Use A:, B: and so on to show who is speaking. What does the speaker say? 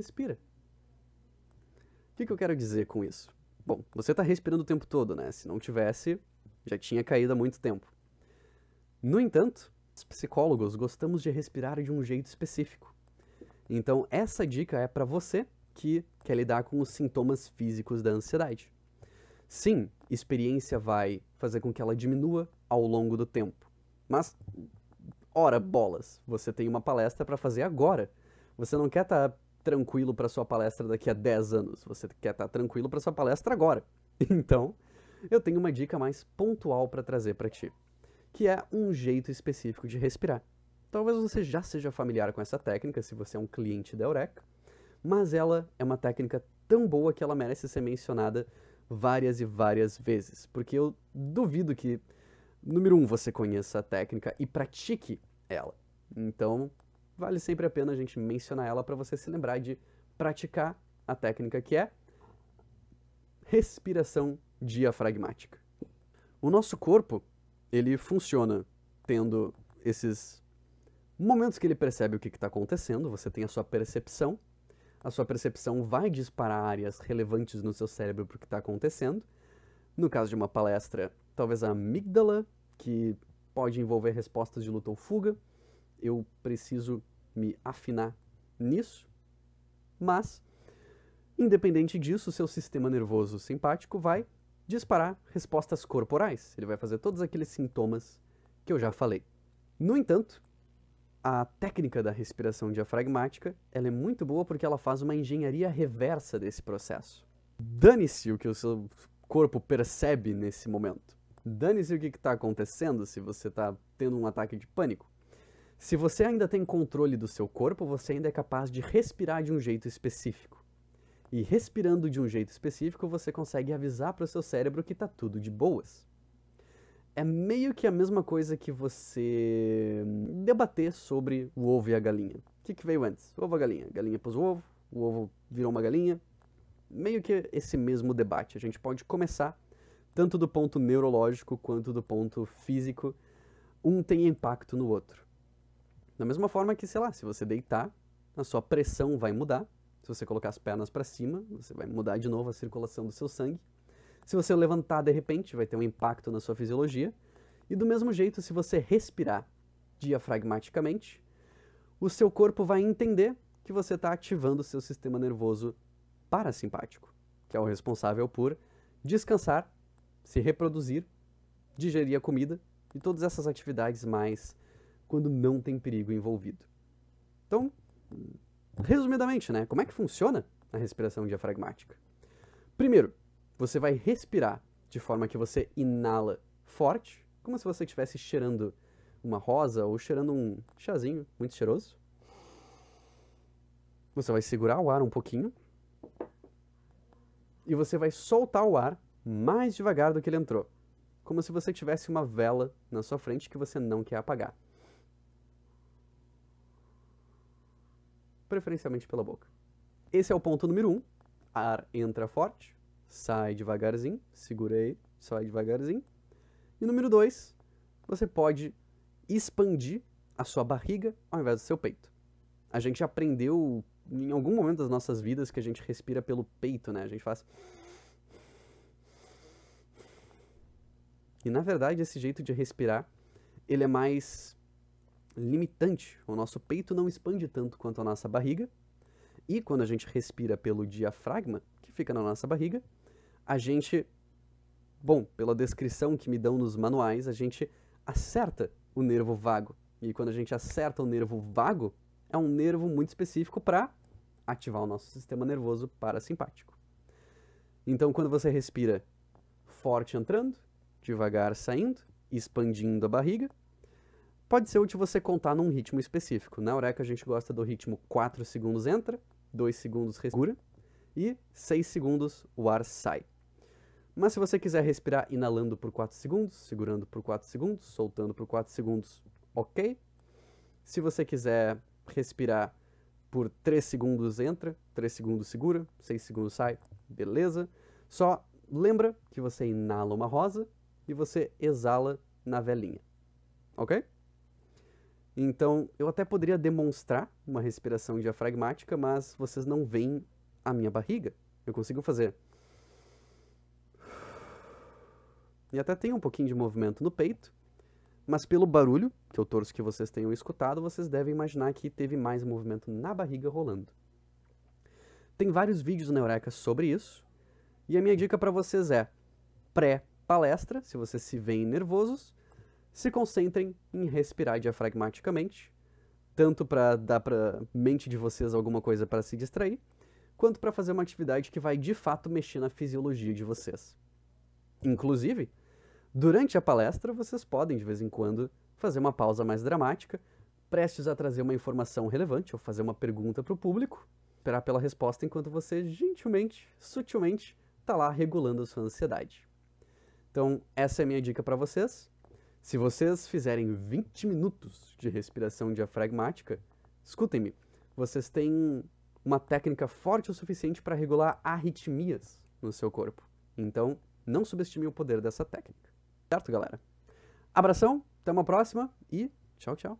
A: Respira. O que, que eu quero dizer com isso? Bom, você está respirando o tempo todo, né? Se não tivesse, já tinha caído há muito tempo. No entanto, os psicólogos gostamos de respirar de um jeito específico. Então, essa dica é para você que quer lidar com os sintomas físicos da ansiedade. Sim, experiência vai fazer com que ela diminua ao longo do tempo. Mas, ora bolas, você tem uma palestra para fazer agora. Você não quer estar tá tranquilo para sua palestra daqui a 10 anos, você quer estar tá tranquilo para sua palestra agora. Então, eu tenho uma dica mais pontual para trazer para ti, que é um jeito específico de respirar. Talvez você já seja familiar com essa técnica se você é um cliente da Eureka, mas ela é uma técnica tão boa que ela merece ser mencionada várias e várias vezes, porque eu duvido que número um você conheça a técnica e pratique ela. Então, vale sempre a pena a gente mencionar ela para você se lembrar de praticar a técnica que é respiração diafragmática. O nosso corpo, ele funciona tendo esses momentos que ele percebe o que está acontecendo, você tem a sua percepção, a sua percepção vai disparar áreas relevantes no seu cérebro para o que está acontecendo. No caso de uma palestra, talvez a amígdala, que pode envolver respostas de luta ou fuga eu preciso me afinar nisso, mas, independente disso, seu sistema nervoso simpático vai disparar respostas corporais. Ele vai fazer todos aqueles sintomas que eu já falei. No entanto, a técnica da respiração diafragmática ela é muito boa porque ela faz uma engenharia reversa desse processo. Dane-se o que o seu corpo percebe nesse momento. Dane-se o que está acontecendo se você está tendo um ataque de pânico. Se você ainda tem controle do seu corpo, você ainda é capaz de respirar de um jeito específico. E respirando de um jeito específico, você consegue avisar para o seu cérebro que está tudo de boas. É meio que a mesma coisa que você debater sobre o ovo e a galinha. O que, que veio antes? O ovo ou a galinha? A galinha pôs o ovo, o ovo virou uma galinha. Meio que esse mesmo debate. A gente pode começar tanto do ponto neurológico quanto do ponto físico. Um tem impacto no outro. Da mesma forma que, sei lá, se você deitar, a sua pressão vai mudar. Se você colocar as pernas para cima, você vai mudar de novo a circulação do seu sangue. Se você levantar de repente, vai ter um impacto na sua fisiologia. E do mesmo jeito, se você respirar diafragmaticamente, o seu corpo vai entender que você está ativando o seu sistema nervoso parasimpático, que é o responsável por descansar, se reproduzir, digerir a comida e todas essas atividades mais quando não tem perigo envolvido. Então, resumidamente, né? Como é que funciona a respiração diafragmática? Primeiro, você vai respirar de forma que você inala forte, como se você estivesse cheirando uma rosa ou cheirando um chazinho muito cheiroso. Você vai segurar o ar um pouquinho e você vai soltar o ar mais devagar do que ele entrou, como se você tivesse uma vela na sua frente que você não quer apagar. preferencialmente pela boca. Esse é o ponto número um. Ar entra forte, sai devagarzinho, segura aí, sai devagarzinho. E número dois, você pode expandir a sua barriga ao invés do seu peito. A gente aprendeu em algum momento das nossas vidas que a gente respira pelo peito, né? A gente faz. E na verdade, esse jeito de respirar, ele é mais limitante. O nosso peito não expande tanto quanto a nossa barriga. E quando a gente respira pelo diafragma, que fica na nossa barriga, a gente, bom, pela descrição que me dão nos manuais, a gente acerta o nervo vago. E quando a gente acerta o nervo vago, é um nervo muito específico para ativar o nosso sistema nervoso parasimpático. Então, quando você respira forte entrando, devagar saindo, expandindo a barriga, pode ser útil você contar num ritmo específico. Na né? Eureka a gente gosta do ritmo 4 segundos entra, 2 segundos respira e 6 segundos o ar sai. Mas se você quiser respirar inalando por 4 segundos, segurando por 4 segundos, soltando por 4 segundos, ok. Se você quiser respirar por 3 segundos entra, 3 segundos segura, 6 segundos sai, beleza. Só lembra que você inala uma rosa e você exala na velinha, ok? Então, eu até poderia demonstrar uma respiração diafragmática, mas vocês não veem a minha barriga. Eu consigo fazer. E até tem um pouquinho de movimento no peito, mas pelo barulho, que eu torço que vocês tenham escutado, vocês devem imaginar que teve mais movimento na barriga rolando. Tem vários vídeos na Eureka sobre isso, e a minha dica para vocês é pré-palestra, se vocês se veem nervosos, se concentrem em respirar diafragmaticamente, tanto para dar para mente de vocês alguma coisa para se distrair, quanto para fazer uma atividade que vai de fato mexer na fisiologia de vocês. Inclusive, durante a palestra, vocês podem de vez em quando fazer uma pausa mais dramática, prestes a trazer uma informação relevante ou fazer uma pergunta para o público, esperar pela resposta enquanto você gentilmente, sutilmente, está lá regulando a sua ansiedade. Então, essa é a minha dica para vocês. Se vocês fizerem 20 minutos de respiração diafragmática, escutem-me, vocês têm uma técnica forte o suficiente para regular arritmias no seu corpo. Então, não subestime o poder dessa técnica. Certo, galera? Abração, até uma próxima e tchau, tchau.